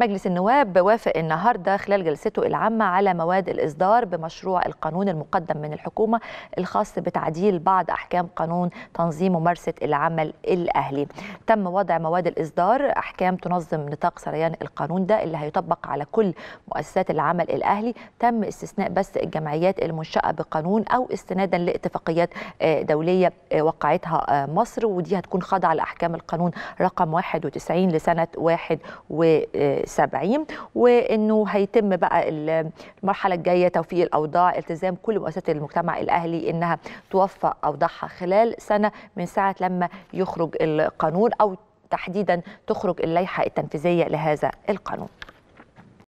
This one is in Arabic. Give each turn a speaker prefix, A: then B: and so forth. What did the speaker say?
A: مجلس النواب وافق النهارده خلال جلسته العامه على مواد الاصدار بمشروع القانون المقدم من الحكومه الخاص بتعديل بعض احكام قانون تنظيم ممارسه العمل الاهلي. تم وضع مواد الاصدار احكام تنظم نطاق سريان القانون ده اللي هيطبق على كل مؤسسات العمل الاهلي، تم استثناء بس الجمعيات المنشاه بقانون او استنادا لاتفاقيات آه، دوليه آه، وقعتها آه، مصر ودي هتكون خاضعه لاحكام القانون رقم 91 لسنه 1 و 70 وانه هيتم بقى المرحله الجايه توفيق الاوضاع التزام كل مؤسسات المجتمع الاهلي انها توفق اوضاعها خلال سنه من ساعه لما يخرج القانون او تحديدا تخرج اللائحه التنفيذيه لهذا القانون